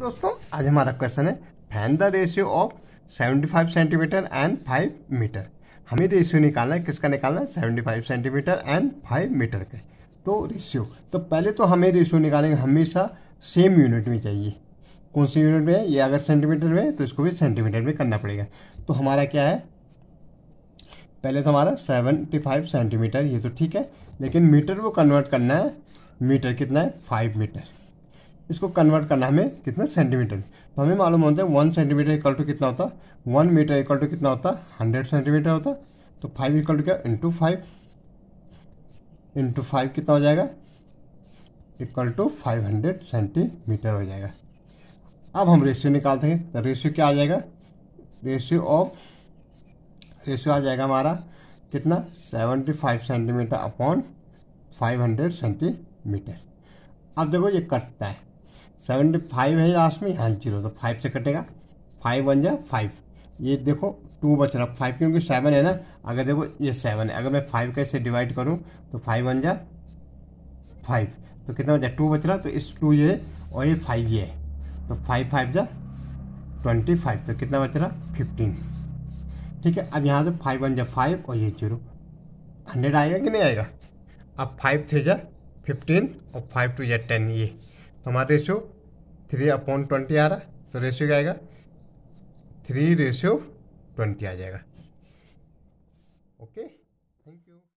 दोस्तों आज हमारा क्वेश्चन है find the ratio of 75 centimetre and 5 metre हमें रेशियो निकालना है किसका निकालना है 75 सेंटीमीटर एंड 5 मीटर का तो रेशियो तो पहले तो हमें रेशियो निकालेंगे हमेशा सेम यूनिट में चाहिए कौन से यूनिट में है ये अगर सेंटीमीटर में है तो इसको भी सेंटीमीटर में करना पड़ेगा तो हमारा क्या है पहले तो हमारा 75 सेंटीमीटर ये तो ठीक है लेकिन मीटर को कन्वर्ट करना है मीटर कितना है 5 मीटर इसको कन्वर्ट करना हमें कितना सेंटीमीटर तो हमें मालूम होता है वन सेंटीमीटर इक्वल टू कितना होता है वन मीटर इक्वल टू कितना होता है हंड्रेड सेंटीमीटर होता तो फाइव इक्वल टू क्या इंटू फाइव इंटू फाइव कितना हो जाएगा equal to five hundred centimetre हो जाएगा अब हम रेशियो निकालते हैं तो रेशियो क्या आ जाएगा रेशियो ऑफ रेशियो आ जाएगा हमारा कितना seventy five centimetre upon five hundred centimetre अब देखो ये कटता है सेवेंटी फाइव है लास्ट में यहाँ जीरो तो फाइव से कटेगा फाइव वन जा फाइव ये देखो टू बच रहा फाइव क्योंकि सेवन है ना अगर देखो ये सेवन है अगर मैं फाइव कैसे डिवाइड करूँ तो फाइव वन जा फाइव तो कितना बचा टू बच रहा तो इस टू ये और ये फाइव ये है तो फाइव फाइव जा ट्वेंटी फाइव तो कितना बच रहा फिफ्टीन ठीक है अब यहाँ से फाइव वन जा फाइव और ये जीरो हंड्रेड आएगा कि नहीं आएगा अब फाइव थ्री जा फिफ्टीन और फाइव टू जा टेन ये तो हमारा रेशियो थ्री अपॉन ट्वेंटी आ रहा है तो रेशियो क्या आएगा थ्री रेशियो ट्वेंटी आ जाएगा ओके थैंक यू